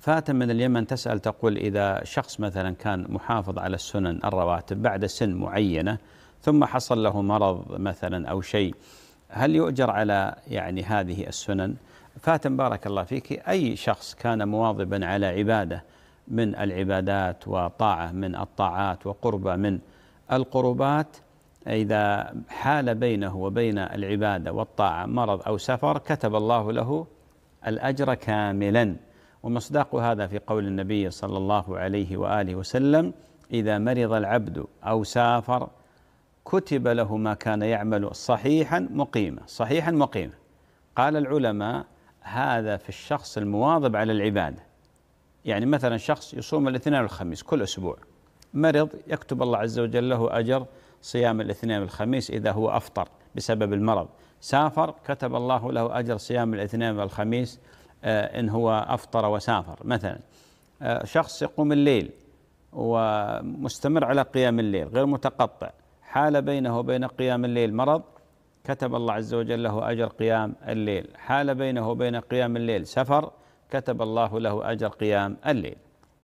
فاتن من اليمن تسأل تقول إذا شخص مثلا كان محافظ على السنن الرواتب بعد سن معينة ثم حصل له مرض مثلا أو شيء هل يؤجر على يعني هذه السنن فاتن بارك الله فيك أي شخص كان مواظبا على عبادة من العبادات وطاعة من الطاعات وقربة من القربات إذا حال بينه وبين العبادة والطاعة مرض أو سفر كتب الله له الأجر كاملاً ومصداق هذا في قول النبي صلى الله عليه واله وسلم اذا مرض العبد او سافر كتب له ما كان يعمل صحيحا مقيما صحيحا مقيما قال العلماء هذا في الشخص المواظب على العباده يعني مثلا شخص يصوم الاثنين والخميس كل اسبوع مرض يكتب الله عز وجل له اجر صيام الاثنين والخميس اذا هو افطر بسبب المرض سافر كتب الله له اجر صيام الاثنين والخميس آه، إن هو أفطر وسافر مثلا آه، شخص يقوم الليل ومستمر على قيام الليل غير متقطع حال بينه وبين قيام الليل مرض كتب الله عز وجل له أجر قيام الليل حال بينه وبين قيام الليل سفر كتب الله له أجر قيام الليل